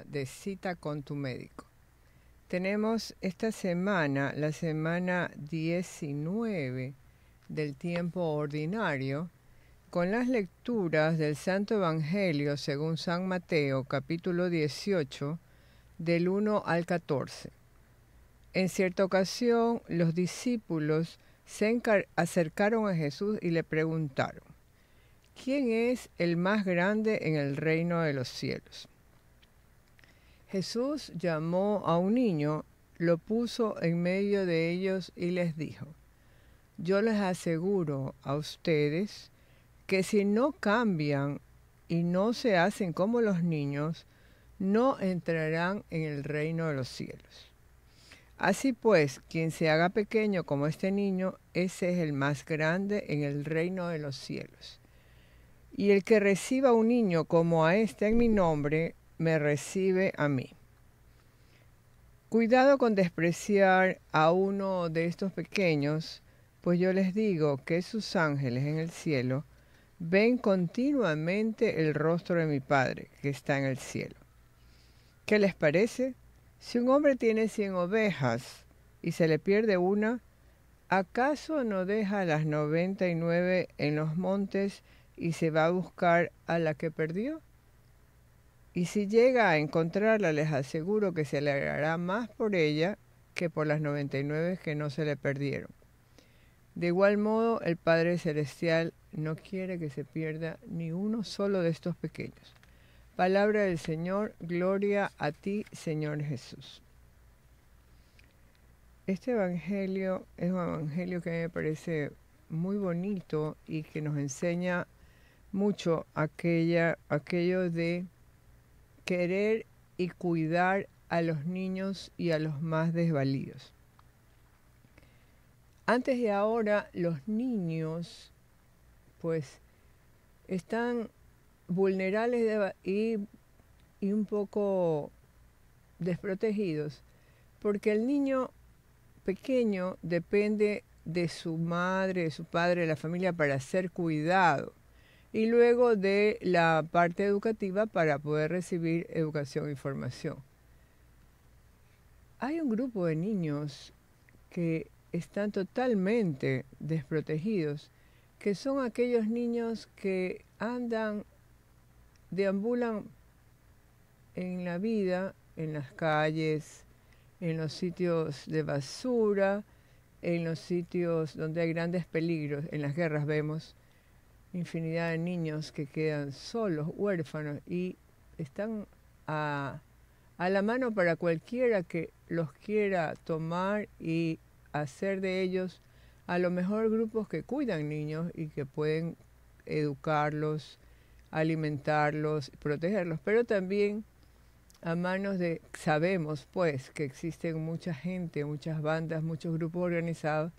de Cita con tu médico. Tenemos esta semana, la semana 19 del tiempo ordinario, con las lecturas del Santo Evangelio según San Mateo, capítulo 18, del 1 al 14. En cierta ocasión, los discípulos se acercaron a Jesús y le preguntaron, ¿quién es el más grande en el reino de los cielos? Jesús llamó a un niño, lo puso en medio de ellos y les dijo, yo les aseguro a ustedes que si no cambian y no se hacen como los niños, no entrarán en el reino de los cielos. Así pues, quien se haga pequeño como este niño, ese es el más grande en el reino de los cielos. Y el que reciba a un niño como a este en mi nombre, me recibe a mí. Cuidado con despreciar a uno de estos pequeños, pues yo les digo que sus ángeles en el cielo ven continuamente el rostro de mi Padre que está en el cielo. ¿Qué les parece? Si un hombre tiene cien ovejas y se le pierde una, ¿acaso no deja las noventa y nueve en los montes y se va a buscar a la que perdió? y si llega a encontrarla les aseguro que se alegrará más por ella que por las 99 que no se le perdieron. De igual modo, el Padre Celestial no quiere que se pierda ni uno solo de estos pequeños. Palabra del Señor, gloria a ti, Señor Jesús. Este Evangelio es un Evangelio que me parece muy bonito y que nos enseña mucho aquella, aquello de querer y cuidar a los niños y a los más desvalidos. Antes y ahora los niños pues están vulnerables y un poco desprotegidos porque el niño pequeño depende de su madre, de su padre, de la familia para ser cuidado y luego de la parte educativa para poder recibir educación y formación. Hay un grupo de niños que están totalmente desprotegidos, que son aquellos niños que andan, deambulan en la vida, en las calles, en los sitios de basura, en los sitios donde hay grandes peligros, en las guerras vemos, infinidad de niños que quedan solos, huérfanos, y están a, a la mano para cualquiera que los quiera tomar y hacer de ellos a lo mejor grupos que cuidan niños y que pueden educarlos, alimentarlos, protegerlos, pero también a manos de, sabemos pues que existen mucha gente, muchas bandas, muchos grupos organizados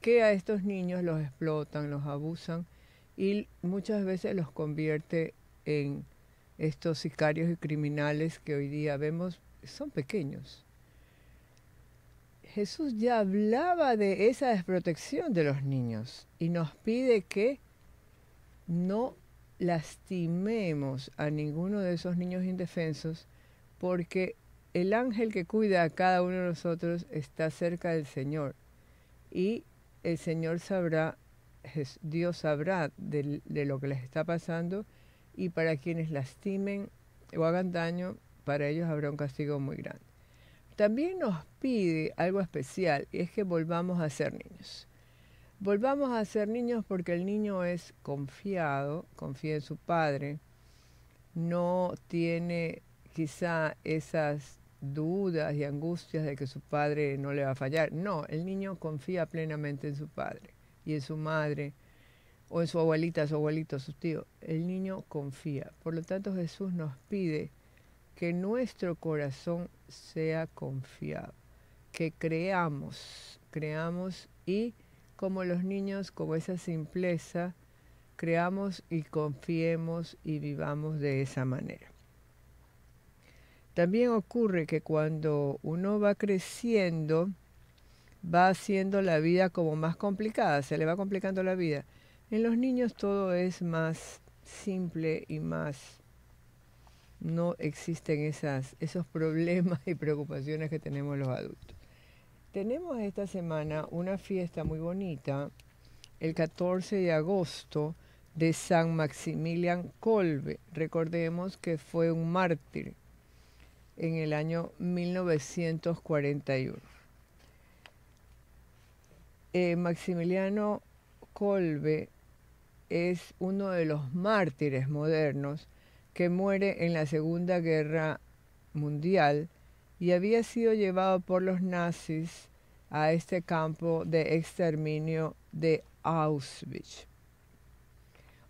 que a estos niños los explotan, los abusan y muchas veces los convierte en estos sicarios y criminales que hoy día vemos, son pequeños. Jesús ya hablaba de esa desprotección de los niños y nos pide que no lastimemos a ninguno de esos niños indefensos porque el ángel que cuida a cada uno de nosotros está cerca del Señor y el Señor sabrá Dios sabrá de, lo que les está pasando y para quienes lastimen o hagan daño, para ellos habrá un castigo muy grande. También nos pide algo especial y es que volvamos a ser niños. Volvamos a ser niños porque el niño es confiado, confía en su padre, no tiene quizá esas dudas y angustias de que su padre no le va a fallar. No, el niño confía plenamente en su padre y en su madre o en su abuelita, su abuelito, su tío. El niño confía. Por lo tanto, Jesús nos pide que nuestro corazón sea confiado, que creamos, creamos y como los niños, con esa simpleza, creamos y confiemos y vivamos de esa manera. También ocurre que cuando uno va creciendo, va haciendo la vida como más complicada, se le va complicando la vida. En los niños todo es más simple y más no existen esas, esos problemas y preocupaciones que tenemos los adultos. Tenemos esta semana una fiesta muy bonita, el 14 de agosto, de San Maximilian Kolbe. Recordemos que fue un mártir en el año 1941. Eh, Maximiliano Kolbe es uno de los mártires modernos que muere en la Segunda Guerra Mundial y había sido llevado por los nazis a este campo de exterminio de Auschwitz.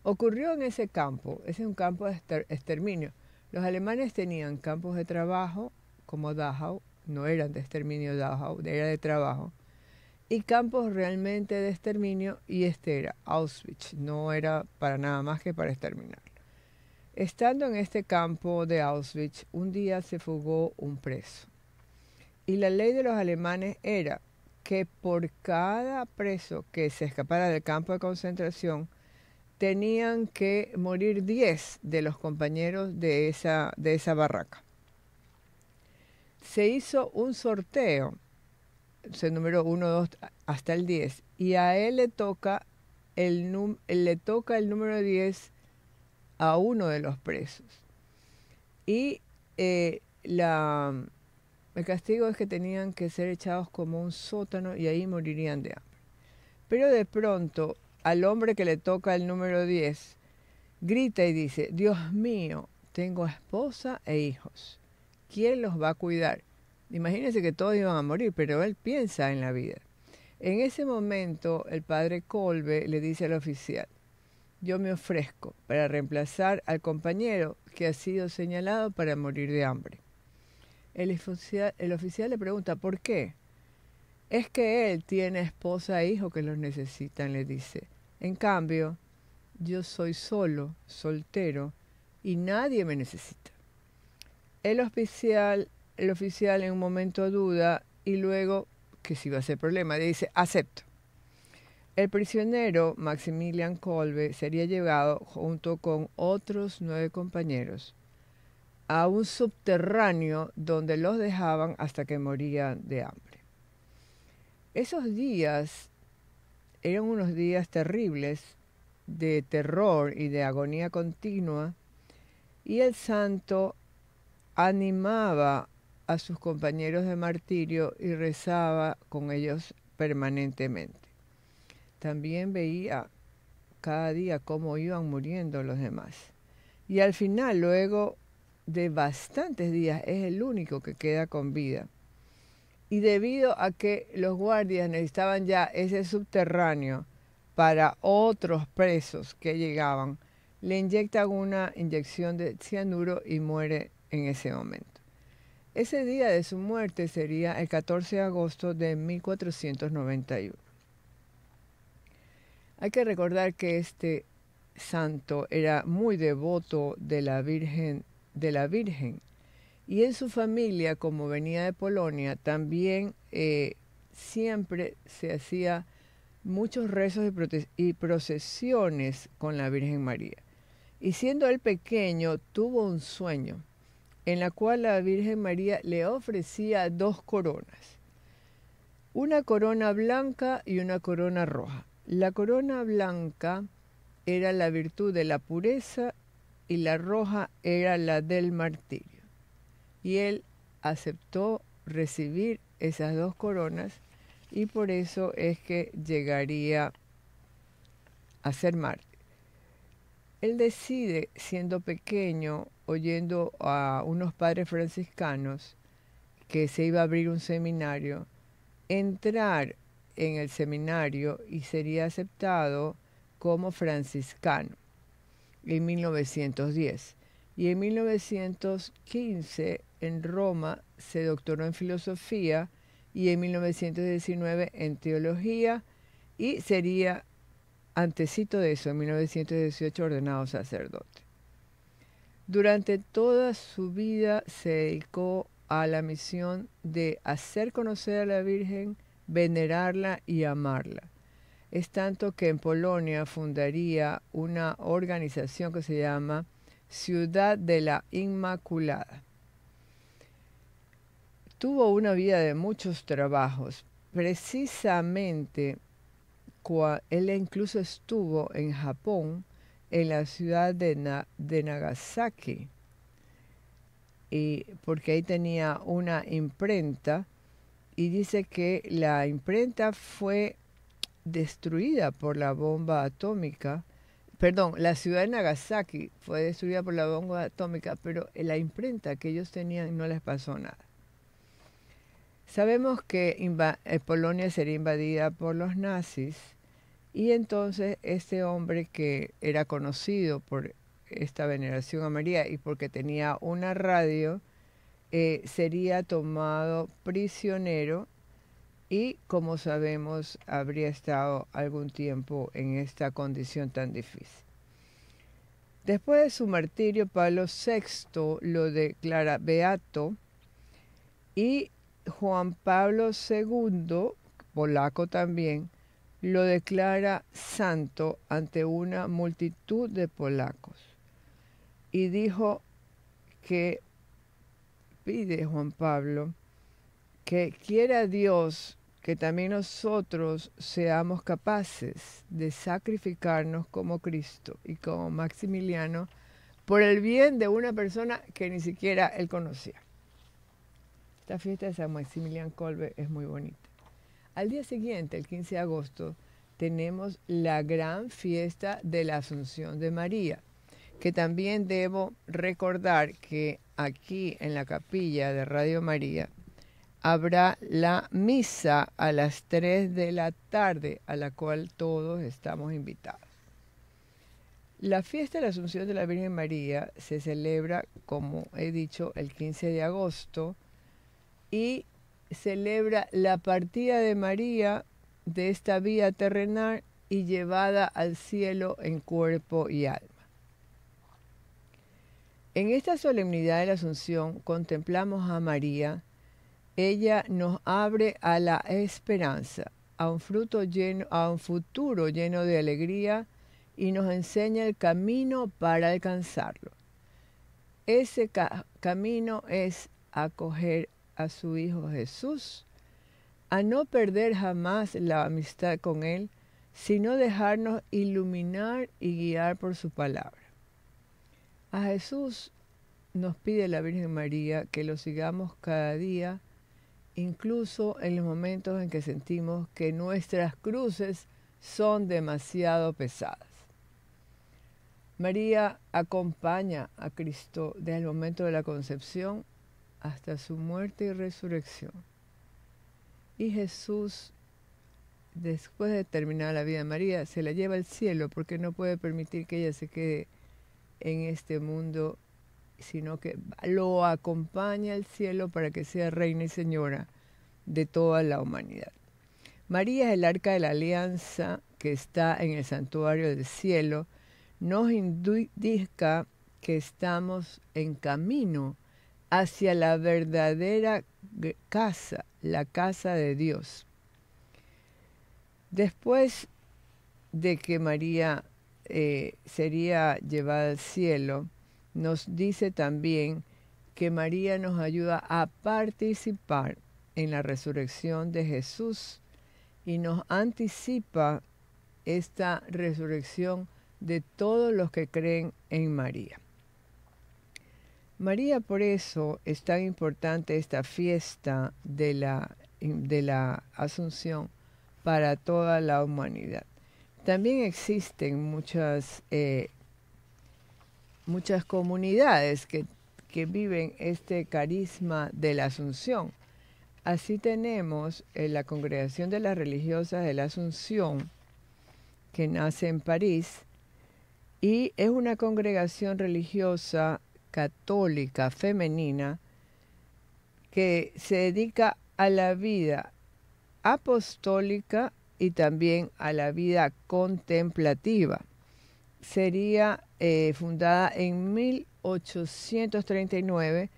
Ocurrió en ese campo, ese es un campo de exterminio. Los alemanes tenían campos de trabajo como Dachau, no eran de exterminio Dachau, era de trabajo y campos realmente de exterminio y este era Auschwitz, no era para nada más que para exterminar. Estando en este campo de Auschwitz, un día se fugó un preso y la ley de los alemanes era que por cada preso que se escapara del campo de concentración, tenían que morir 10 de los compañeros de esa, de esa barraca. Se hizo un sorteo se número 1, 2, hasta el 10. Y a él le toca el, le toca el número 10 a uno de los presos. Y eh, la, el castigo es que tenían que ser echados como un sótano y ahí morirían de hambre. Pero de pronto, al hombre que le toca el número 10, grita y dice, Dios mío, tengo esposa e hijos. ¿Quién los va a cuidar? Imagínense que todos iban a morir, pero él piensa en la vida. En ese momento, el padre Colbe le dice al oficial, yo me ofrezco para reemplazar al compañero que ha sido señalado para morir de hambre. El oficial, le pregunta, ¿por qué? Es que él tiene esposa e hijo que los necesitan, le dice. En cambio, yo soy solo, soltero, y nadie me necesita. El oficial el oficial en un momento duda y luego, que si va a ser problema, dice, acepto. El prisionero Maximilian Kolbe sería llevado junto con otros nueve compañeros a un subterráneo donde los dejaban hasta que morían de hambre. Esos días eran unos días terribles de terror y de agonía continua y el santo animaba a sus compañeros de martirio y rezaba con ellos permanentemente. También veía cada día cómo iban muriendo los demás. Y al final, luego de bastantes días, es el único que queda con vida. Y debido a que los guardias necesitaban ya ese subterráneo para otros presos que llegaban, le inyectan una inyección de cianuro y muere en ese momento. Ese día de su muerte sería el 14 de agosto de 1491. Hay que recordar que este santo era muy devoto de la Virgen de la Virgen y en su familia, como venía de Polonia, también eh, siempre se hacía muchos rezos y procesiones con la Virgen María. Y siendo él pequeño, tuvo un sueño en la cual la Virgen María le ofrecía dos coronas, una corona blanca y una corona roja. La corona blanca era la virtud de la pureza y la roja era la del martirio. Y él aceptó recibir esas dos coronas y por eso es que llegaría a ser mártir. Él decide, siendo pequeño, oyendo a unos padres franciscanos que se iba a abrir un seminario, entrar en el seminario y sería aceptado como franciscano en 1910. Y en 1915 en Roma se doctoró en filosofía y en 1919 en teología y sería, antecito de eso, en 1918 ordenado sacerdote. Durante toda su vida se dedicó a la misión de hacer conocer a la Virgen, venerarla y amarla. Es tanto que en Polonia fundaría una organización que se llama Ciudad de la Inmaculada. Tuvo una vida de muchos trabajos. Precisamente, él incluso estuvo en Japón en la ciudad de, de Nagasaki, y, porque ahí tenía una imprenta, y dice que la imprenta fue destruida por la bomba atómica, perdón, la ciudad de Nagasaki fue destruida por la bomba atómica, pero la imprenta que ellos tenían no les pasó nada. Sabemos que eh, Polonia sería invadida por los nazis y entonces este hombre que era conocido por esta veneración a María y porque tenía una radio, eh, sería tomado prisionero y como sabemos habría estado algún tiempo en esta condición tan difícil. Después de su martirio, Pablo VI lo declara beato y Juan Pablo II, polaco también, lo declara santo ante una multitud de polacos y dijo que pide Juan Pablo que quiera Dios que también nosotros seamos capaces de sacrificarnos como Cristo y como Maximiliano por el bien de una persona que ni siquiera él conocía. Esta fiesta de San Maximiliano Colbe es muy bonita. Al día siguiente, el 15 de agosto, tenemos la gran fiesta de la Asunción de María, que también debo recordar que aquí en la capilla de Radio María habrá la misa a las 3 de la tarde, a la cual todos estamos invitados. La fiesta de la Asunción de la Virgen María se celebra, como he dicho, el 15 de agosto y celebra la partida de María de esta vía terrenal y llevada al cielo en cuerpo y alma. En esta solemnidad de la Asunción contemplamos a María. Ella nos abre a la esperanza, a un, fruto lleno, a un futuro lleno de alegría y nos enseña el camino para alcanzarlo. Ese camino es acoger a su Hijo Jesús, a no perder jamás la amistad con Él, sino dejarnos iluminar y guiar por su palabra. A Jesús nos pide la Virgen María que lo sigamos cada día, incluso en los momentos en que sentimos que nuestras cruces son demasiado pesadas. María acompaña a Cristo desde el momento de la concepción hasta su muerte y resurrección. Y Jesús, después de terminar la vida de María, se la lleva al cielo porque no puede permitir que ella se quede en este mundo, sino que lo acompaña al cielo para que sea reina y señora de toda la humanidad. María es el arca de la alianza que está en el santuario del cielo, nos indica que estamos en camino hacia la verdadera casa, la casa de Dios. Después de que María eh, sería llevada al cielo, nos dice también que María nos ayuda a participar en la resurrección de Jesús y nos anticipa esta resurrección de todos los que creen en María. María, por eso es tan importante esta fiesta de la, Asunción para toda la humanidad. También existen muchas, eh, muchas comunidades que, viven este carisma de la Asunción. Así tenemos eh, la Congregación de las Religiosas de la Asunción, que nace en París, y es una congregación religiosa católica femenina que se dedica a la vida apostólica y también a la vida contemplativa. Sería eh, fundada en 1839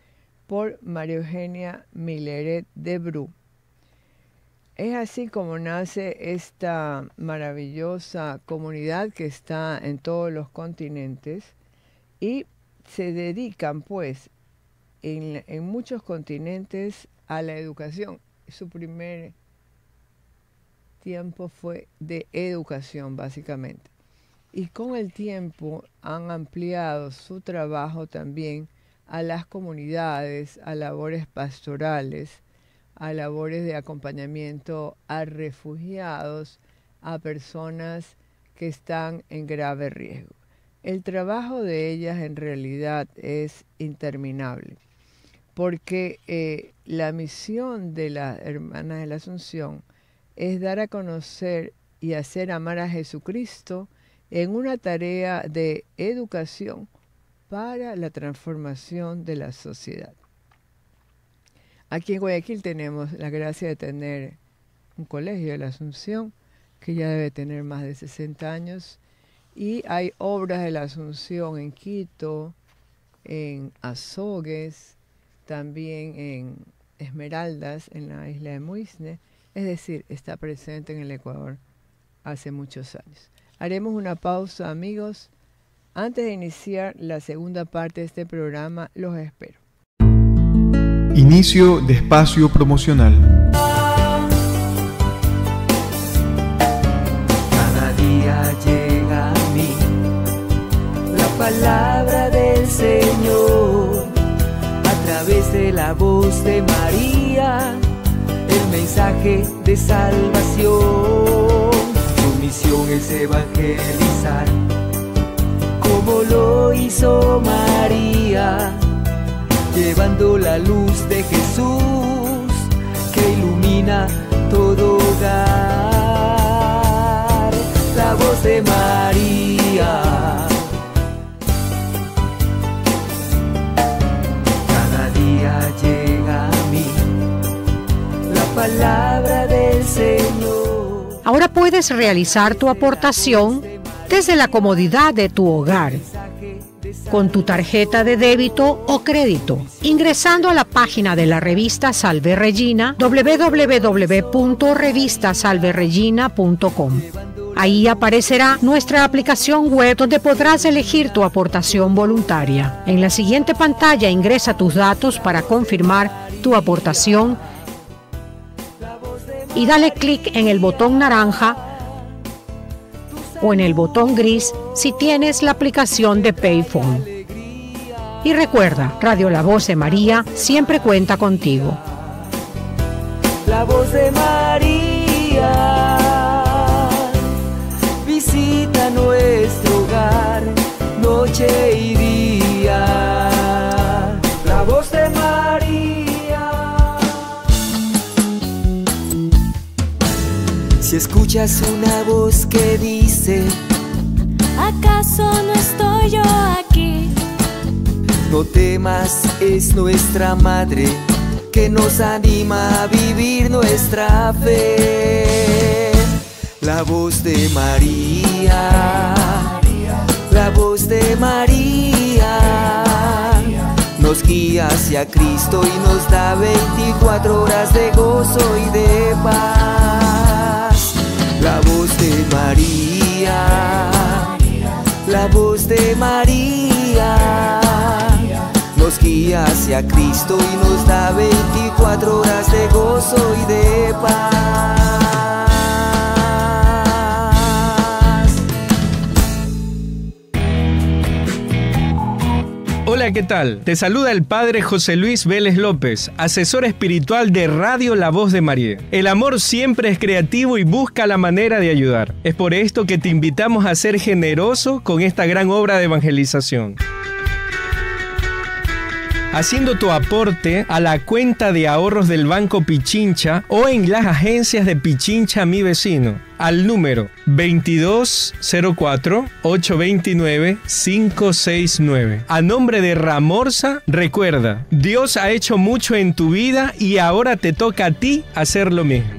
por María Eugenia Milleret de Bru. Es así como nace esta maravillosa comunidad que está en todos los continentes y se dedican pues en, en muchos continentes a la educación. Su primer tiempo fue de educación básicamente. Y con el tiempo han ampliado su trabajo también a las comunidades, a labores pastorales, a labores de acompañamiento a refugiados, a personas que están en grave riesgo. El trabajo de ellas en realidad es interminable, porque eh, la misión de las hermanas de la Asunción es dar a conocer y hacer amar a Jesucristo en una tarea de educación para la transformación de la sociedad. Aquí en Guayaquil tenemos la gracia de tener un colegio de la Asunción que ya debe tener más de 60 años y hay obras de la Asunción en Quito, en Azogues, también en Esmeraldas, en la isla de Muisne. Es decir, está presente en el Ecuador hace muchos años. Haremos una pausa, amigos. Antes de iniciar la segunda parte de este programa, los espero. Inicio de espacio promocional. palabra del Señor. A través de la voz de María, el mensaje de salvación. Su misión es evangelizar, como lo hizo María, llevando la luz de Jesús que ilumina todo hogar. La voz de María Ahora puedes realizar tu aportación desde la comodidad de tu hogar, con tu tarjeta de débito o crédito, ingresando a la página de la revista Salve Regina, Ahí aparecerá nuestra aplicación web donde podrás elegir tu aportación voluntaria. En la siguiente pantalla ingresa tus datos para confirmar tu aportación y dale clic en el botón naranja o en el botón gris si tienes la aplicación de Payphone. Y recuerda, Radio La Voz de María siempre cuenta contigo. La voz de María visita nuestro hogar noche y escuchas una voz que dice, ¿acaso no estoy yo aquí? No temas, es nuestra madre que nos anima a vivir nuestra fe. La voz de María, la voz de María nos guía hacia Cristo y nos da 24 horas de gozo y de paz la voz de María, la voz de María nos guía hacia Cristo y nos da 24 horas de gozo y de paz. Hola, ¿qué tal? Te saluda el Padre José Luis Vélez López, asesor espiritual de Radio La Voz de María. El amor siempre es creativo y busca la manera de ayudar. Es por esto que te invitamos a ser generoso con esta gran obra de evangelización haciendo tu aporte a la cuenta de ahorros del Banco Pichincha o en las agencias de Pichincha Mi Vecino al número 2204-829-569. A nombre de Ramorza, recuerda, Dios ha hecho mucho en tu vida y ahora te toca a ti hacer lo mismo.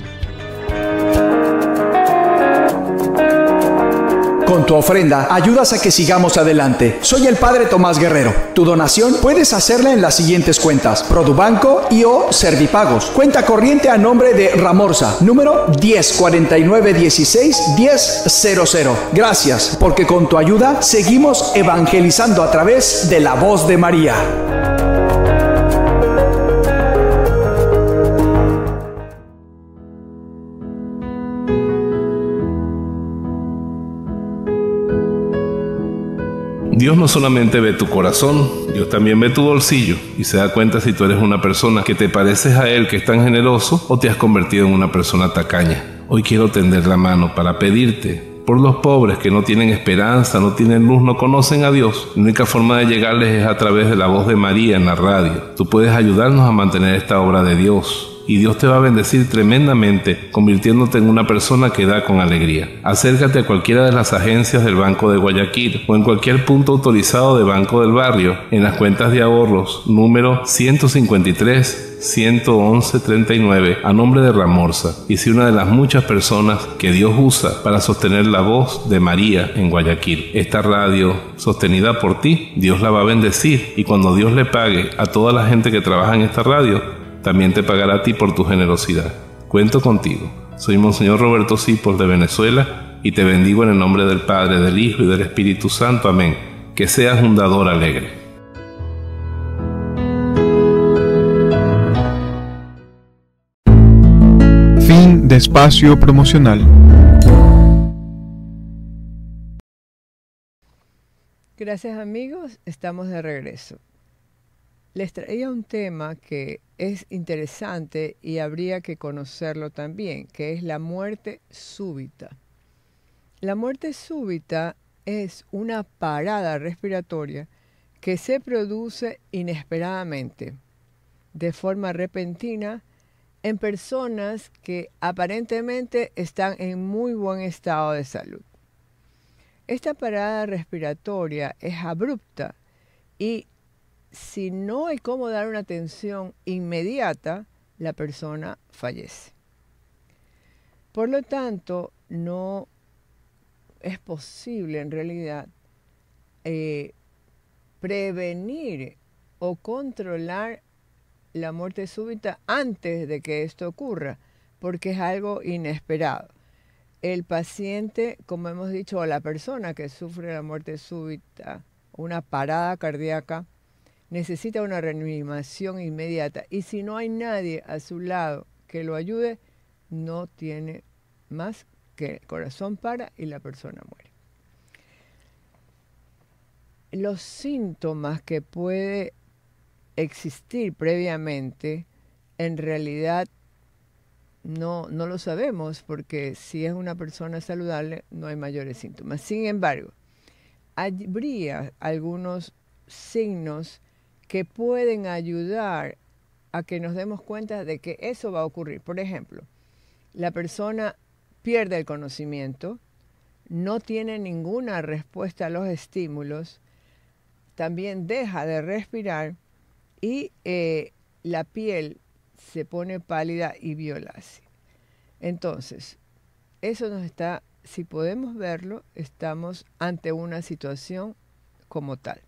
con tu ofrenda, ayudas a que sigamos adelante. Soy el Padre Tomás Guerrero. Tu donación puedes hacerla en las siguientes cuentas: Produbanco y o Servipagos. Cuenta corriente a nombre de Ramorza, número 1049161000. Gracias, porque con tu ayuda seguimos evangelizando a través de la voz de María. Dios no solamente ve tu corazón, Dios también ve tu bolsillo y se da cuenta si tú eres una persona que te pareces a Él, que es tan generoso, o te has convertido en una persona tacaña. Hoy quiero tender la mano para pedirte por los pobres que no tienen esperanza, no tienen luz, no conocen a Dios. La única forma de llegarles es a través de la voz de María en la radio. Tú puedes ayudarnos a mantener esta obra de Dios y Dios te va a bendecir tremendamente, convirtiéndote en una persona que da con alegría. Acércate a cualquiera de las agencias del Banco de Guayaquil o en cualquier punto autorizado de Banco del Barrio en las cuentas de ahorros número 153 111 39 a nombre de Ramorza y si una de las muchas personas que Dios usa para sostener la voz de María en Guayaquil. Esta radio sostenida por ti, Dios la va a bendecir y cuando Dios le pague a toda la gente que trabaja en esta radio, también te pagará a ti por tu generosidad. Cuento contigo. Soy Monseñor Roberto Sipol de Venezuela y te bendigo en el nombre del Padre, del Hijo y del Espíritu Santo. Amén. Que seas un dador alegre. Fin de espacio promocional. Gracias amigos, estamos de regreso les traía un tema que es interesante y habría que conocerlo también, que es la muerte súbita. La muerte súbita es una parada respiratoria que se produce inesperadamente, de forma repentina, en personas que aparentemente están en muy buen estado de salud. Esta parada respiratoria es abrupta y si no hay cómo dar una atención inmediata, la persona fallece. Por lo tanto, no es posible en realidad eh, prevenir o controlar la muerte súbita antes de que esto ocurra, porque es algo inesperado. El paciente, como hemos dicho, o la persona que sufre la muerte súbita, una parada cardíaca, necesita una reanimación inmediata. Y si no hay nadie a su lado que lo ayude, no tiene más que el corazón para y la persona muere. Los síntomas que puede existir previamente, en realidad no, no lo sabemos porque si es una persona saludable no hay mayores síntomas. Sin embargo, habría algunos signos que pueden ayudar a que nos demos cuenta de que eso va a ocurrir. Por ejemplo, la persona pierde el conocimiento, no tiene ninguna respuesta a los estímulos, también deja de respirar y eh, la piel se pone pálida y violácea. Entonces, eso nos está, si podemos verlo, estamos ante una situación como tal.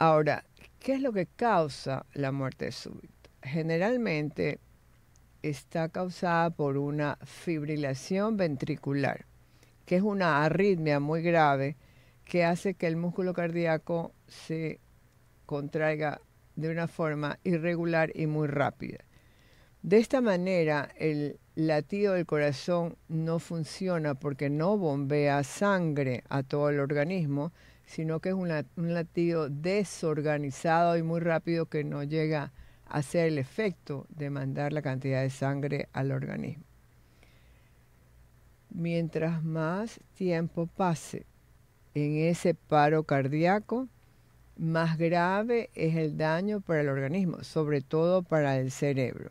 Ahora, ¿Qué es lo que causa la muerte súbita? Generalmente está causada por una fibrilación ventricular, que es una arritmia muy grave que hace que el músculo cardíaco se contraiga de una forma irregular y muy rápida. De esta manera, el latido del corazón no funciona porque no bombea sangre a todo el organismo, sino que es un, latido desorganizado y muy rápido que no llega a ser el efecto de mandar la cantidad de sangre al organismo. Mientras más tiempo pase en ese paro cardíaco, más grave es el daño para el organismo, sobre todo para el cerebro,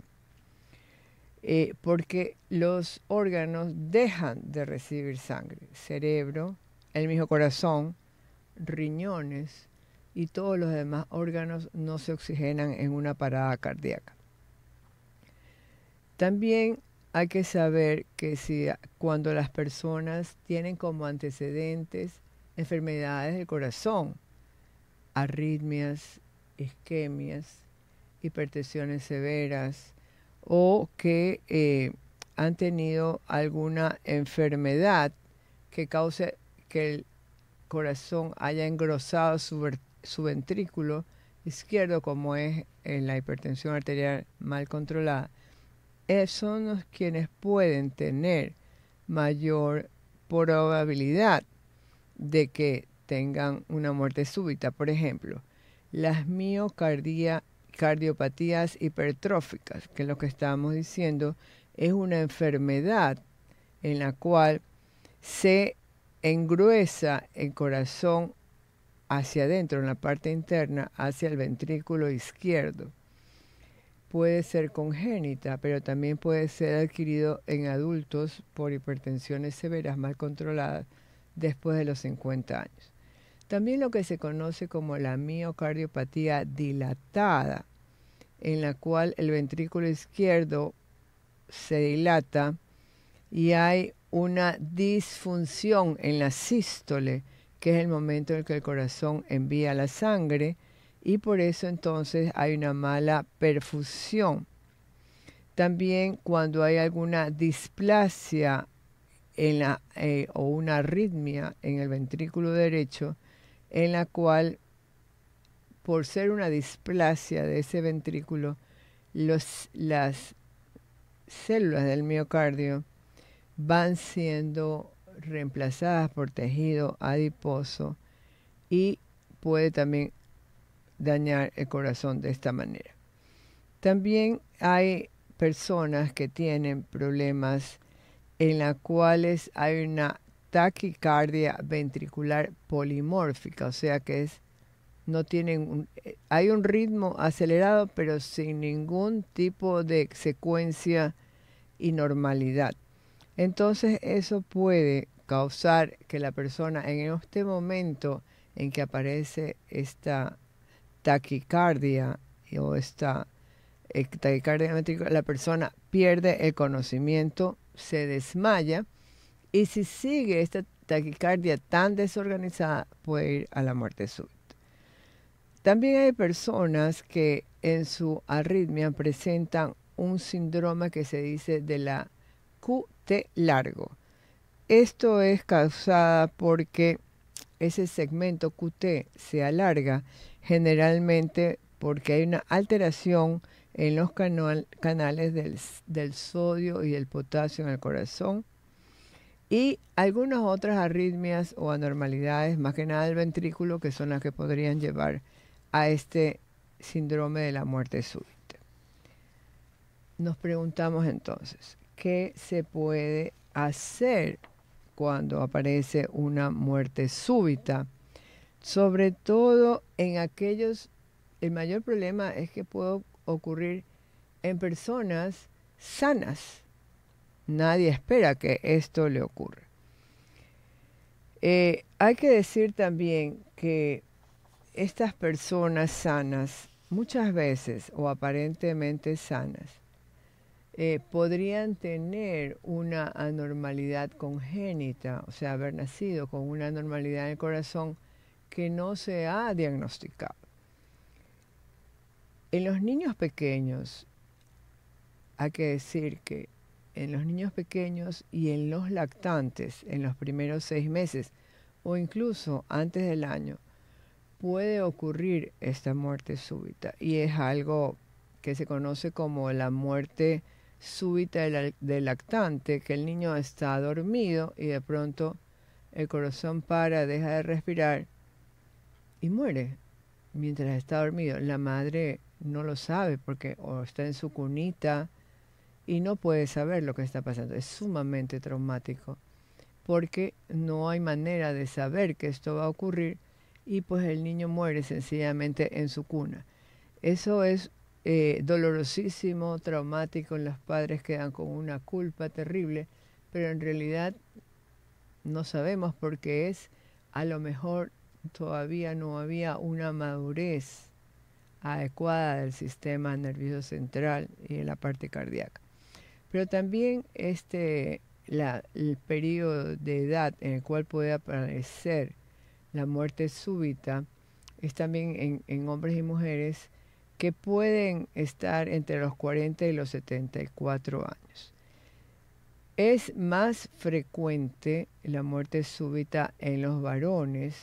eh, porque los órganos dejan de recibir sangre, cerebro, el mismo corazón, riñones y todos los demás órganos no se oxigenan en una parada cardíaca. También hay que saber que si cuando las personas tienen como antecedentes enfermedades del corazón, arritmias, isquemias, hipertensiones severas o que eh, han tenido alguna enfermedad que cause que el corazón haya engrosado su, ventrículo izquierdo, como es en eh, la hipertensión arterial mal controlada, eh, son los quienes pueden tener mayor probabilidad de que tengan una muerte súbita. Por ejemplo, las cardiopatías hipertróficas, que es lo que estábamos diciendo, es una enfermedad en la cual se engruesa el corazón hacia adentro, en la parte interna, hacia el ventrículo izquierdo. Puede ser congénita, pero también puede ser adquirido en adultos por hipertensiones severas mal controladas después de los 50 años. También lo que se conoce como la miocardiopatía dilatada, en la cual el ventrículo izquierdo se dilata y hay una disfunción en la sístole, que es el momento en el que el corazón envía la sangre, y por eso entonces hay una mala perfusión. También cuando hay alguna displasia en la, eh, o una arritmia en el ventrículo derecho, en la cual, por ser una displasia de ese ventrículo, los, las células del miocardio van siendo reemplazadas por tejido adiposo y puede también dañar el corazón de esta manera. También hay personas que tienen problemas en las cuales hay una taquicardia ventricular polimórfica, o sea que hay un ritmo acelerado pero sin ningún tipo de secuencia y normalidad. Entonces eso puede causar que la persona en este momento en que aparece esta taquicardia o esta eh, taquicardia la persona pierde el conocimiento, se desmaya y si sigue esta taquicardia tan desorganizada puede ir a la muerte súbita. También hay personas que en su arritmia presentan un síndrome que se dice de la Q largo. Esto es causada porque ese segmento QT se alarga generalmente porque hay una alteración en los canales del, sodio y el potasio en el corazón y algunas otras arritmias o anormalidades, más que nada del ventrículo, que son las que podrían llevar a este síndrome de la muerte súbita. Nos preguntamos entonces, ¿Qué se puede hacer cuando aparece una muerte súbita. Sobre todo en aquellos, el mayor problema es que puede ocurrir en personas sanas. Nadie espera que esto le ocurra. Eh, hay que decir también que estas personas sanas, muchas veces o aparentemente sanas, eh, podrían tener una anormalidad congénita, o sea, haber nacido con una anormalidad en el corazón que no se ha diagnosticado. En los niños pequeños, hay que decir que en los niños pequeños y en los lactantes, en los primeros seis meses o incluso antes del año, puede ocurrir esta muerte súbita y es algo que se conoce como la muerte súbita del, lactante, que el niño está dormido y de pronto el corazón para, deja de respirar y muere mientras está dormido. La madre no lo sabe porque está en su cunita y no puede saber lo que está pasando. Es sumamente traumático porque no hay manera de saber que esto va a ocurrir y pues el niño muere sencillamente en su cuna. Eso es eh, dolorosísimo, traumático, en los padres quedan con una culpa terrible, pero en realidad no sabemos por qué es, a lo mejor todavía no había una madurez adecuada del sistema nervioso central y en la parte cardíaca. Pero también este, el periodo de edad en el cual puede aparecer la muerte súbita es también en hombres y mujeres que pueden estar entre los 40 y los 74 años. Es más frecuente la muerte súbita en los varones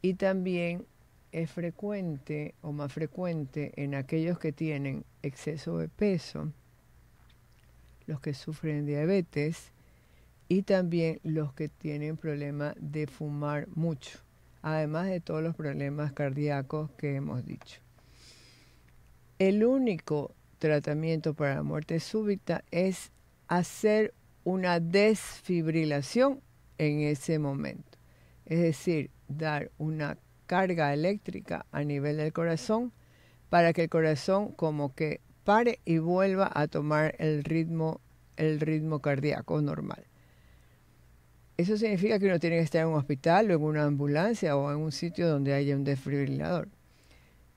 y también es frecuente o más frecuente en aquellos que tienen exceso de peso, los que sufren diabetes y también los que tienen problema de fumar mucho, además de todos los problemas cardíacos que hemos dicho el único tratamiento para la muerte súbita es hacer una desfibrilación en ese momento. Es decir, dar una carga eléctrica a nivel del corazón para que el corazón como que pare y vuelva a tomar el ritmo, el ritmo cardíaco normal. Eso significa que uno tiene que estar en un hospital o en una ambulancia o en un sitio donde haya un desfibrilador.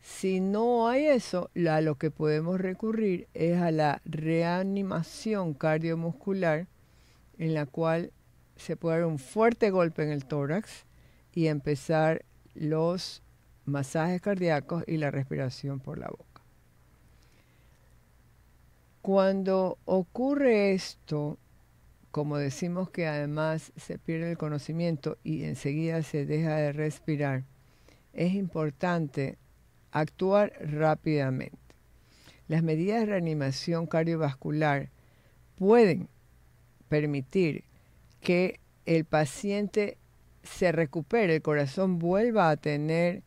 Si no hay eso, a lo que podemos recurrir es a la reanimación cardiomuscular, en la cual se puede dar un fuerte golpe en el tórax y empezar los masajes cardíacos y la respiración por la boca. Cuando ocurre esto, como decimos que además se pierde el conocimiento y enseguida se deja de respirar, es importante actuar rápidamente. Las medidas de reanimación cardiovascular pueden permitir que el paciente se recupere, el corazón vuelva a tener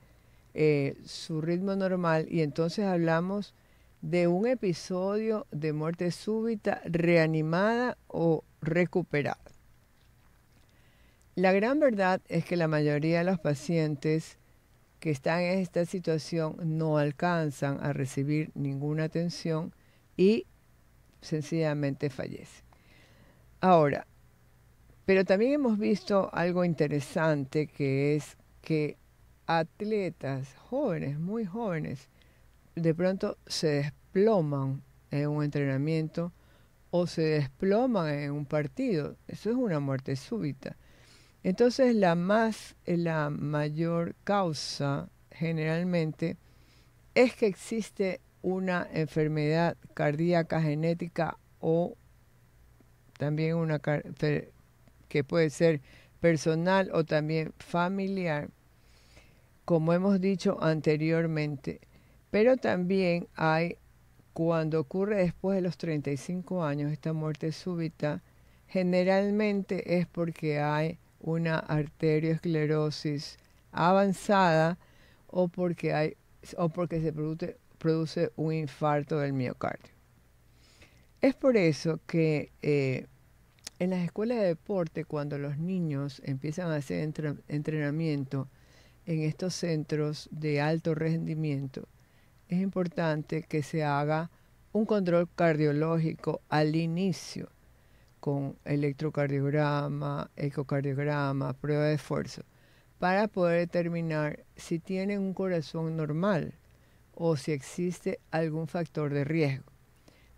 eh, su ritmo normal y entonces hablamos de un episodio de muerte súbita reanimada o recuperada. La gran verdad es que la mayoría de los pacientes que están en esta situación no alcanzan a recibir ninguna atención y sencillamente fallecen. Ahora, pero también hemos visto algo interesante que es que atletas jóvenes, muy jóvenes, de pronto se desploman en un entrenamiento o se desploman en un partido. Eso es una muerte súbita. Entonces la, más, eh, la mayor causa generalmente es que existe una enfermedad cardíaca genética o también una que puede ser personal o también familiar, como hemos dicho anteriormente, pero también hay cuando ocurre después de los 35 años esta muerte súbita, generalmente es porque hay una arteriosclerosis avanzada o porque, o porque se produce, un infarto del miocardio. Es por eso que eh, en las escuelas de deporte, cuando los niños empiezan a hacer entrenamiento en estos centros de alto rendimiento, es importante que se haga un control cardiológico al inicio con electrocardiograma, ecocardiograma, prueba de esfuerzo, para poder determinar si tienen un corazón normal o si existe algún factor de riesgo.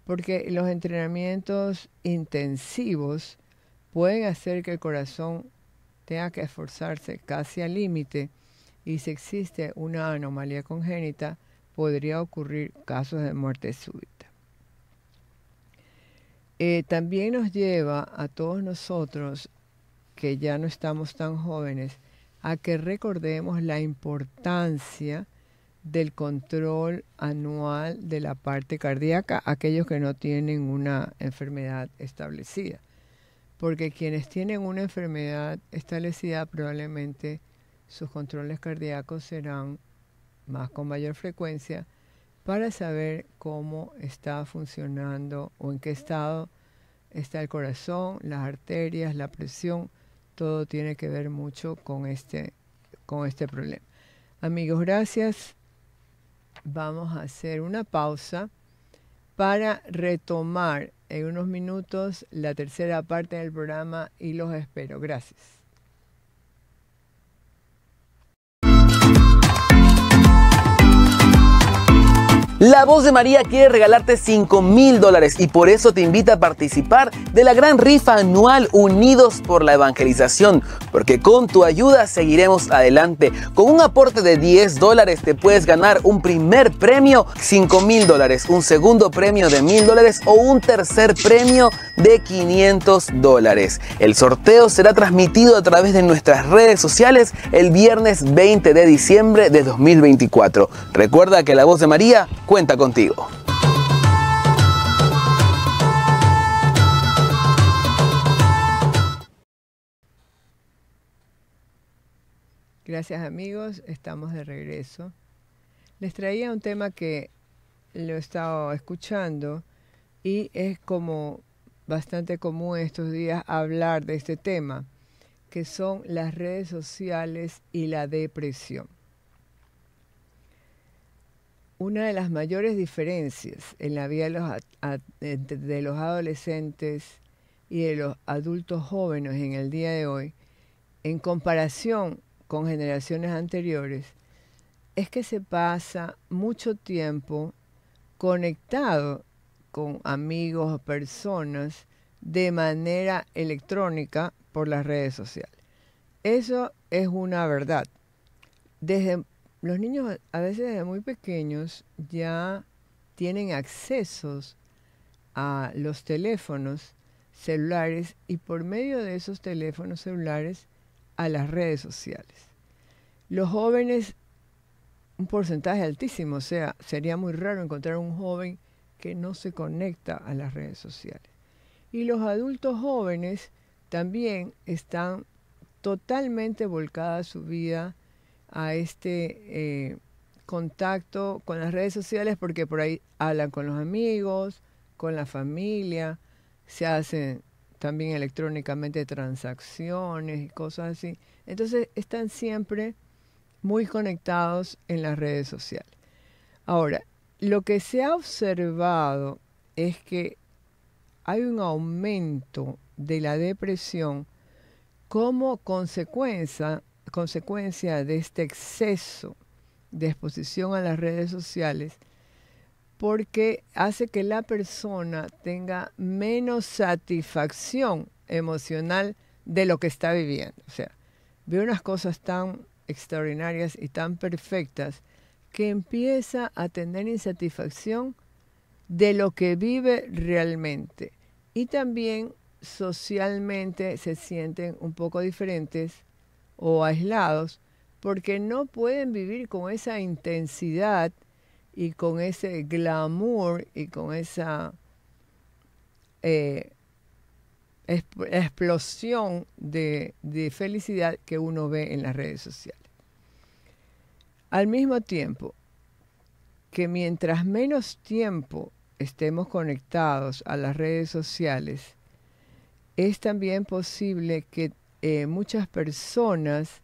Porque los entrenamientos intensivos pueden hacer que el corazón tenga que esforzarse casi al límite y si existe una anomalía congénita podría ocurrir casos de muerte súbita. Eh, también nos lleva a todos nosotros que ya no estamos tan jóvenes a que recordemos la importancia del control anual de la parte cardíaca, aquellos que no tienen una enfermedad establecida. Porque quienes tienen una enfermedad establecida probablemente sus controles cardíacos serán más con mayor frecuencia para saber cómo está funcionando o en qué estado está el corazón, las arterias, la presión, todo tiene que ver mucho con este, con este problema. Amigos, gracias. Vamos a hacer una pausa para retomar en unos minutos la tercera parte del programa y los espero. Gracias. La voz de María quiere regalarte 5.000 mil dólares y por eso te invita a participar de la gran rifa anual Unidos por la Evangelización, porque con tu ayuda seguiremos adelante. Con un aporte de 10 dólares te puedes ganar un primer premio 5 mil dólares, un segundo premio de mil dólares o un tercer premio de 500 dólares. El sorteo será transmitido a través de nuestras redes sociales el viernes 20 de diciembre de 2024. Recuerda que la voz de María cuenta contigo. Gracias amigos, estamos de regreso. Les traía un tema que lo he estado escuchando y es como bastante común estos días hablar de este tema, que son las redes sociales y la depresión una de las mayores diferencias en la vida de los, adolescentes y de los adultos jóvenes en el día de hoy, en comparación con generaciones anteriores, es que se pasa mucho tiempo conectado con amigos o personas de manera electrónica por las redes sociales. Eso es una verdad. Desde los niños a veces desde muy pequeños ya tienen accesos a los teléfonos celulares y por medio de esos teléfonos celulares a las redes sociales. Los jóvenes, un porcentaje altísimo, o sea, sería muy raro encontrar un joven que no se conecta a las redes sociales. Y los adultos jóvenes también están totalmente volcadas a su vida a este eh, contacto con las redes sociales porque por ahí hablan con los amigos, con la familia, se hacen también electrónicamente transacciones y cosas así. Entonces están siempre muy conectados en las redes sociales. Ahora, lo que se ha observado es que hay un aumento de la depresión como consecuencia consecuencia de este exceso de exposición a las redes sociales porque hace que la persona tenga menos satisfacción emocional de lo que está viviendo. O sea, ve unas cosas tan extraordinarias y tan perfectas que empieza a tener insatisfacción de lo que vive realmente. Y también socialmente se sienten un poco diferentes o aislados, porque no pueden vivir con esa intensidad y con ese glamour y con esa eh, explosión de felicidad que uno ve en las redes sociales. Al mismo tiempo, que mientras menos tiempo estemos conectados a las redes sociales, es también posible que eh, muchas personas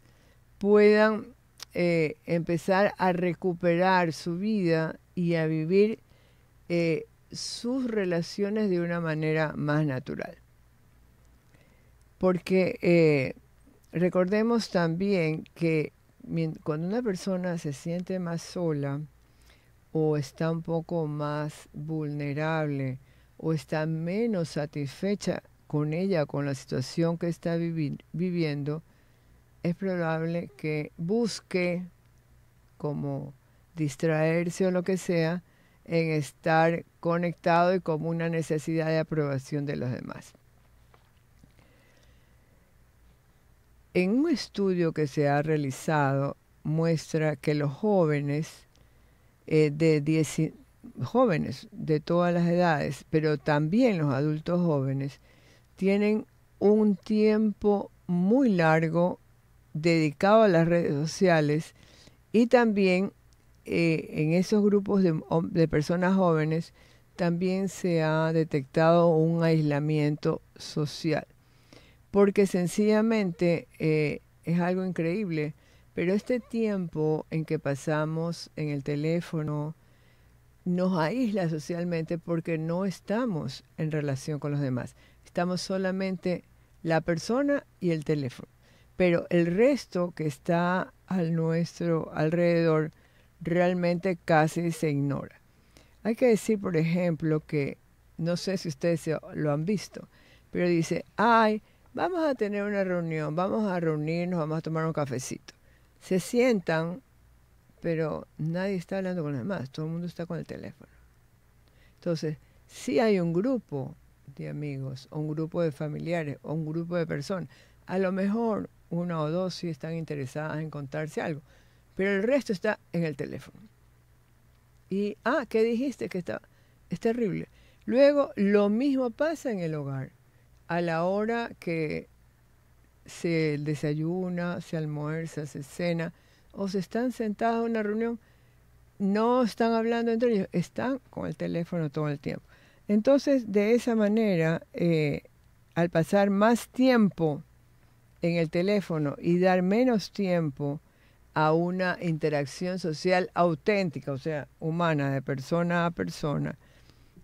puedan eh, empezar a recuperar su vida y a vivir eh, sus relaciones de una manera más natural. Porque recordemos también que cuando una persona se siente más sola o está un poco más vulnerable o está menos satisfecha con ella, con la situación que está viviendo, es probable que busque como distraerse o lo que sea en estar conectado y como una necesidad de aprobación de los demás. En un estudio que se ha realizado muestra que los jóvenes, eh, de jóvenes de todas las edades, pero también los adultos jóvenes, tienen un tiempo muy largo dedicado a las redes sociales y también eh, en esos grupos de, personas jóvenes también se ha detectado un aislamiento social, porque sencillamente eh, es algo increíble, pero este tiempo en que pasamos en el teléfono nos aísla socialmente porque no estamos en relación con los demás estamos solamente la persona y el teléfono. Pero el resto que está al nuestro alrededor realmente casi se ignora. Hay que decir, por ejemplo, que no sé si ustedes lo han visto, pero dice, ay, vamos a tener una reunión, vamos a reunirnos, vamos a tomar un cafecito. Se sientan, pero nadie está hablando con los demás, todo el mundo está con el teléfono. Entonces, si hay un grupo de amigos o un grupo de familiares o un grupo de personas. A lo mejor una o dos sí están interesadas en contarse algo, pero el resto está en el teléfono. Y, ah, ¿qué dijiste que está? Es terrible. Luego, lo mismo pasa en el hogar. A la hora que se desayuna, se almuerza, se cena, o se están sentados en una reunión, no están hablando entre ellos, están con el teléfono todo el tiempo. Entonces, de esa manera, eh, al pasar más tiempo en el teléfono y dar menos tiempo a una interacción social auténtica, o sea, humana, de persona a persona,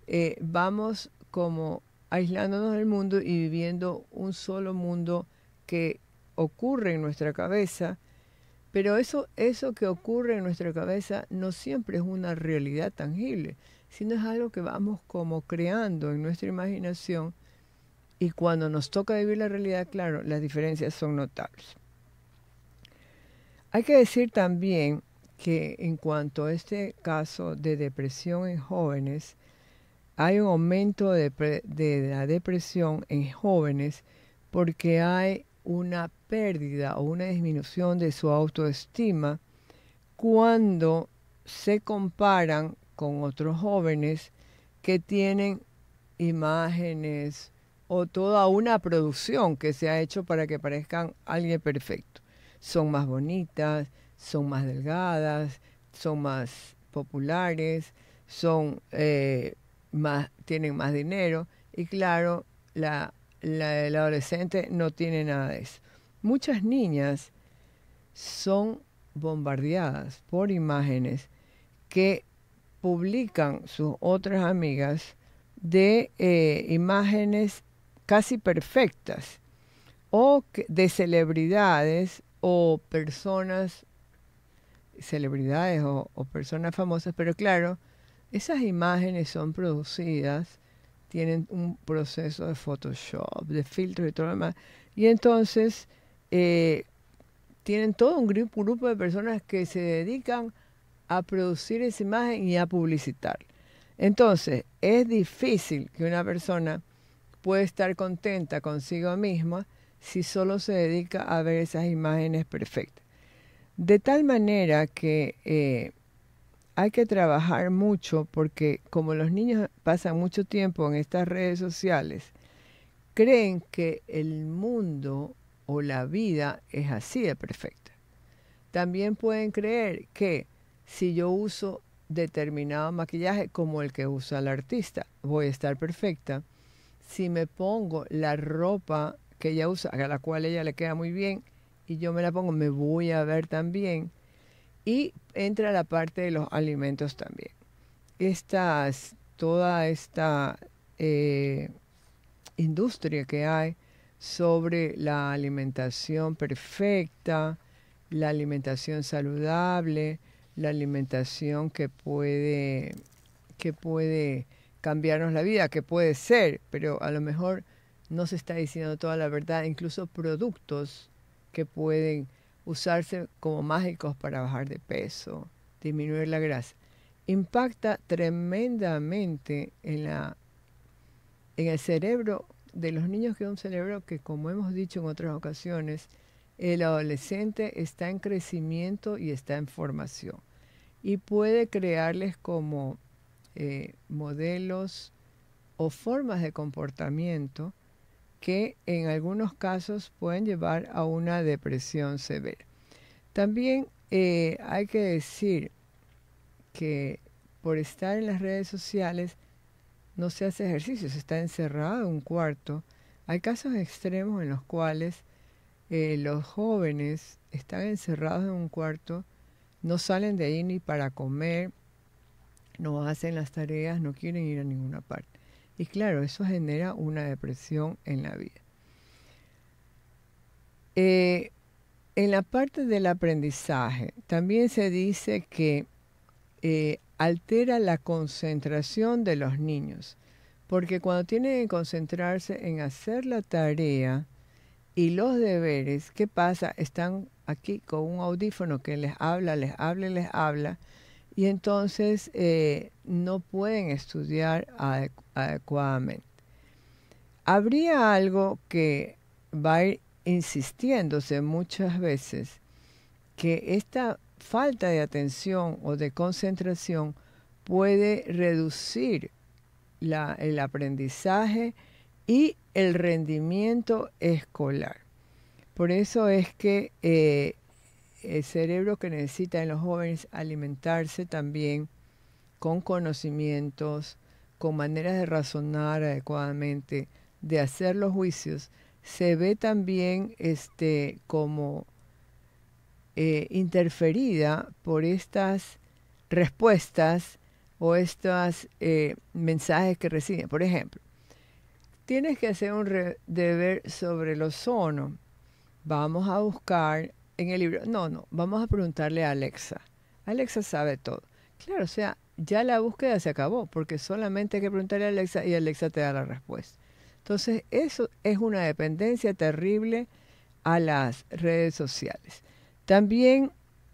eh, vamos como aislándonos del mundo y viviendo un solo mundo que ocurre en nuestra cabeza, pero eso, eso que ocurre en nuestra cabeza no siempre es una realidad tangible sino es algo que vamos como creando en nuestra imaginación y cuando nos toca vivir la realidad, claro, las diferencias son notables. Hay que decir también que en cuanto a este caso de depresión en jóvenes, hay un aumento de, de, la depresión en jóvenes porque hay una pérdida o una disminución de su autoestima cuando se comparan con otros jóvenes que tienen imágenes o toda una producción que se ha hecho para que parezcan alguien perfecto. Son más bonitas, son más delgadas, son más populares, son eh, más, tienen más dinero y claro, la, la, el adolescente no tiene nada de eso. Muchas niñas son bombardeadas por imágenes que publican sus otras amigas de eh, imágenes casi perfectas o de celebridades o personas, celebridades o, personas famosas, pero claro, esas imágenes son producidas, tienen un proceso de Photoshop, de filtros y todo lo demás, y entonces eh, tienen todo un grupo de personas que se dedican a producir esa imagen y a publicitarla. Entonces, es difícil que una persona pueda estar contenta consigo misma si solo se dedica a ver esas imágenes perfectas. De tal manera que eh, hay que trabajar mucho porque como los niños pasan mucho tiempo en estas redes sociales, creen que el mundo o la vida es así de perfecta. También pueden creer que si yo uso determinado maquillaje como el que usa el artista, voy a estar perfecta. Si me pongo la ropa que ella usa, a la cual ella le queda muy bien, y yo me la pongo, me voy a ver también. Y entra la parte de los alimentos también. toda esta eh, industria que hay sobre la alimentación perfecta, la alimentación saludable, la alimentación que puede, que puede cambiarnos la vida, que puede ser, pero a lo mejor no se está diciendo toda la verdad, incluso productos que pueden usarse como mágicos para bajar de peso, disminuir la grasa, impacta tremendamente en, la, en el cerebro de los niños, que es un cerebro que, como hemos dicho en otras ocasiones, el adolescente está en crecimiento y está en formación y puede crearles como eh, modelos o formas de comportamiento que en algunos casos pueden llevar a una depresión severa. También eh, hay que decir que por estar en las redes sociales no se hace ejercicio, se está encerrado en un cuarto. Hay casos extremos en los cuales eh, los jóvenes están encerrados en un cuarto, no salen de ahí ni para comer, no hacen las tareas, no quieren ir a ninguna parte. Y claro, eso genera una depresión en la vida. Eh, en la parte del aprendizaje, también se dice que eh, altera la concentración de los niños, porque cuando tienen que concentrarse en hacer la tarea, y los deberes, ¿qué pasa? Están aquí con un audífono que les habla, les habla, les habla, y entonces eh, no pueden estudiar adecuadamente. Habría algo que va a ir insistiéndose muchas veces, que esta falta de atención o de concentración puede reducir el aprendizaje, y el rendimiento escolar. Por eso es que eh, el cerebro que necesita en los jóvenes alimentarse también con conocimientos, con maneras de razonar adecuadamente, de hacer los juicios, se ve también este, como eh, interferida por estas respuestas o estos eh, mensajes que reciben. Por ejemplo, Tienes que hacer un deber sobre el ozono. Vamos a buscar en el libro. No, no, vamos a preguntarle a Alexa. Alexa sabe todo. Claro, o sea, ya la búsqueda se acabó, porque solamente hay que preguntarle a Alexa y Alexa te da la respuesta. Entonces, eso es una dependencia terrible a las redes sociales. También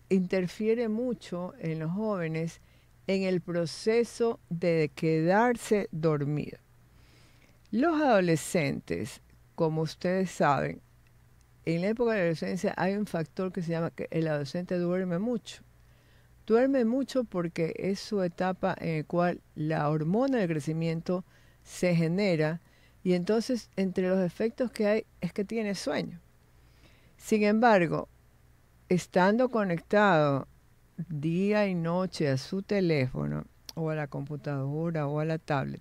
interfiere mucho en los jóvenes en el proceso de quedarse dormido. Los adolescentes, como ustedes saben, en la época de la adolescencia hay un factor que se llama que el adolescente duerme mucho. Duerme mucho porque es su etapa en la cual la hormona del crecimiento se genera y entonces entre los efectos que hay es que tiene sueño. Sin embargo, estando conectado día y noche a su teléfono o a la computadora o a la tablet,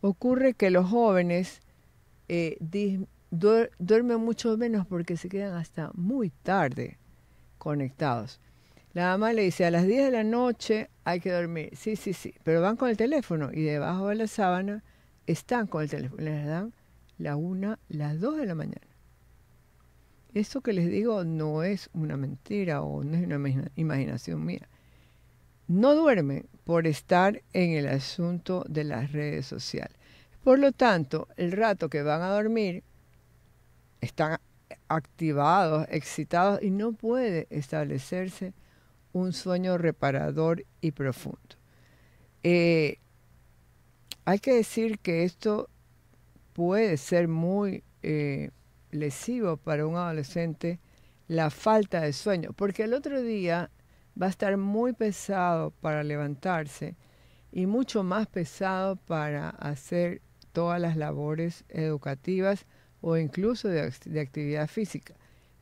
ocurre que los jóvenes eh, duermen mucho menos porque se quedan hasta muy tarde conectados. La mamá le dice, a las 10 de la noche hay que dormir. Sí, sí, sí, pero van con el teléfono y debajo de la sábana están con el teléfono. Les dan la una, las dos de la mañana. Esto que les digo no es una mentira o no es una imaginación mía. No duermen por estar en el asunto de las redes sociales. Por lo tanto, el rato que van a dormir están activados, excitados y no puede establecerse un sueño reparador y profundo. Eh, hay que decir que esto puede ser muy eh, lesivo para un adolescente la falta de sueño, porque el otro día va a estar muy pesado para levantarse y mucho más pesado para hacer todas las labores educativas o incluso de, actividad física.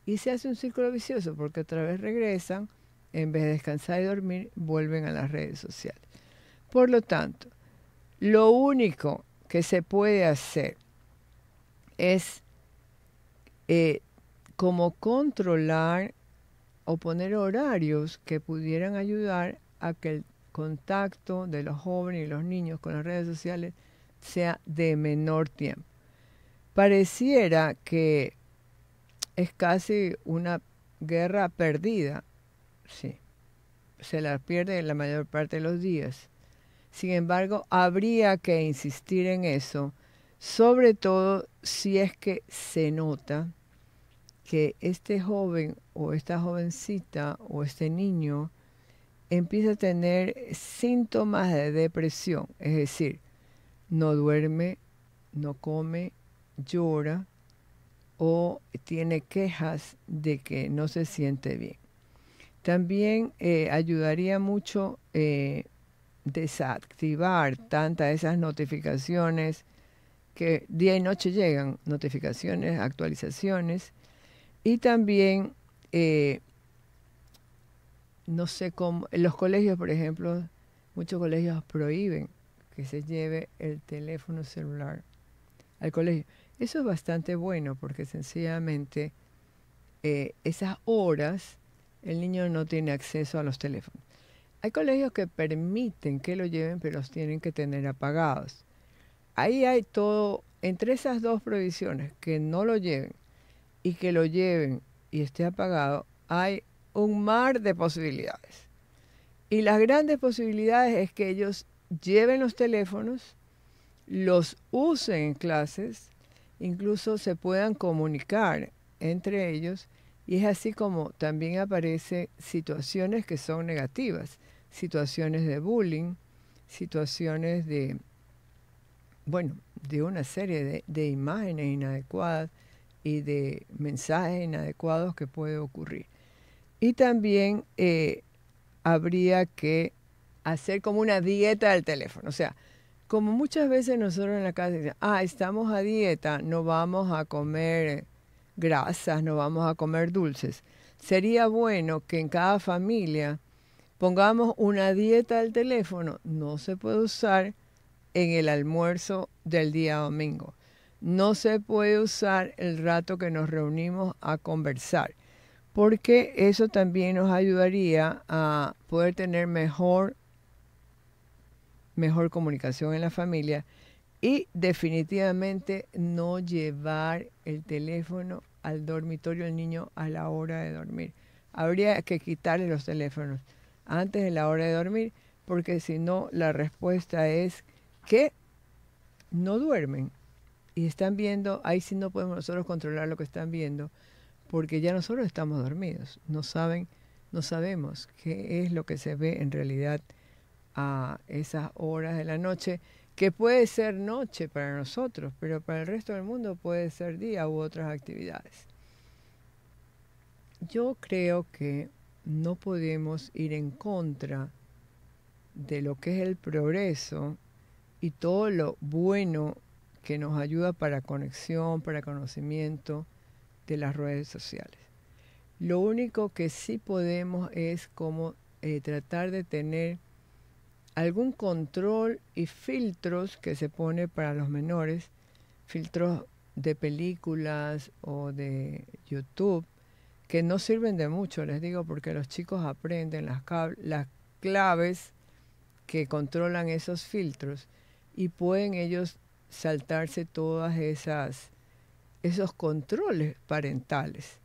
Y se hace un círculo vicioso porque otra vez regresan, en vez de descansar y dormir, vuelven a las redes sociales. Por lo tanto, lo único que se puede hacer es eh, como controlar o poner horarios que pudieran ayudar a que el contacto de los jóvenes y los niños con las redes sociales sea de menor tiempo. Pareciera que es casi una guerra perdida, sí, se la pierde la mayor parte de los días. Sin embargo, habría que insistir en eso, sobre todo si es que se nota que este joven o esta jovencita o este niño empieza a tener síntomas de depresión, es decir, no duerme, no come, llora o tiene quejas de que no se siente bien. También eh, ayudaría mucho eh, desactivar tantas esas notificaciones que día y noche llegan, notificaciones, actualizaciones, y también, eh, no sé cómo, en los colegios, por ejemplo, muchos colegios prohíben que se lleve el teléfono celular al colegio. Eso es bastante bueno porque sencillamente eh, esas horas el niño no tiene acceso a los teléfonos. Hay colegios que permiten que lo lleven, pero los tienen que tener apagados. Ahí hay todo, entre esas dos prohibiciones, que no lo lleven y que lo lleven y esté apagado, hay un mar de posibilidades. Y las grandes posibilidades es que ellos lleven los teléfonos, los usen en clases, incluso se puedan comunicar entre ellos. Y es así como también aparecen situaciones que son negativas, situaciones de bullying, situaciones de, bueno, de una serie de, de imágenes inadecuadas y de mensajes inadecuados que puede ocurrir. Y también eh, habría que hacer como una dieta del teléfono. O sea, como muchas veces nosotros en la casa decimos, ah, estamos a dieta, no vamos a comer grasas, no vamos a comer dulces. Sería bueno que en cada familia pongamos una dieta al teléfono, no se puede usar en el almuerzo del día domingo no se puede usar el rato que nos reunimos a conversar, porque eso también nos ayudaría a poder tener mejor, mejor comunicación en la familia y definitivamente no llevar el teléfono al dormitorio del niño a la hora de dormir. Habría que quitarle los teléfonos antes de la hora de dormir, porque si no, la respuesta es que no duermen y están viendo, ahí sí no podemos nosotros controlar lo que están viendo, porque ya nosotros estamos dormidos, no saben, no sabemos qué es lo que se ve en realidad a esas horas de la noche, que puede ser noche para nosotros, pero para el resto del mundo puede ser día u otras actividades. Yo creo que no podemos ir en contra de lo que es el progreso y todo lo bueno que nos ayuda para conexión, para conocimiento de las redes sociales. Lo único que sí podemos es como eh, tratar de tener algún control y filtros que se pone para los menores, filtros de películas o de YouTube, que no sirven de mucho, les digo, porque los chicos aprenden las claves que controlan esos filtros y pueden ellos saltarse todas esas esos controles parentales.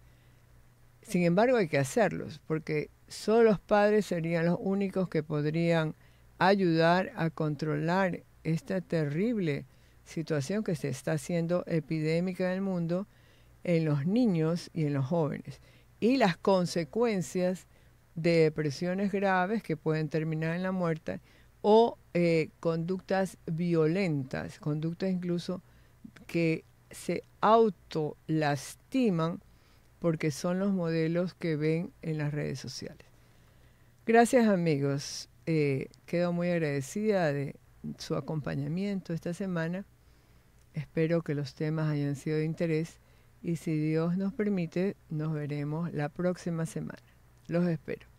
Sin embargo, hay que hacerlos, porque solo los padres serían los únicos que podrían ayudar a controlar esta terrible situación que se está haciendo epidémica en el mundo en los niños y en los jóvenes y las consecuencias de depresiones graves que pueden terminar en la muerte o eh, conductas violentas, conductas incluso que se autolastiman porque son los modelos que ven en las redes sociales. Gracias amigos, eh, quedo muy agradecida de su acompañamiento esta semana. Espero que los temas hayan sido de interés y si Dios nos permite, nos veremos la próxima semana. Los espero.